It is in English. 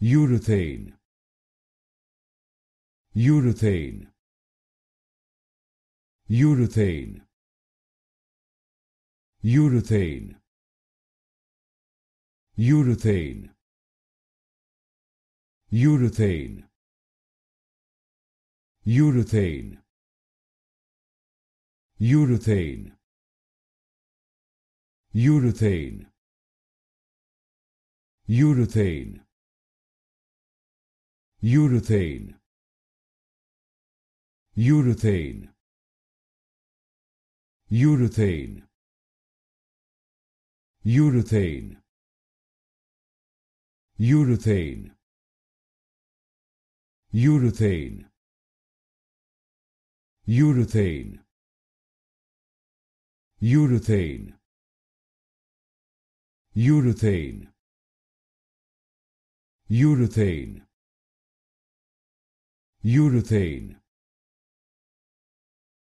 urethane urethane urethane urethane urethane urethane urethane urethane urethane urethane urethane urethane urethane urethane urethane urethane urethane urethane urethane urethane urethane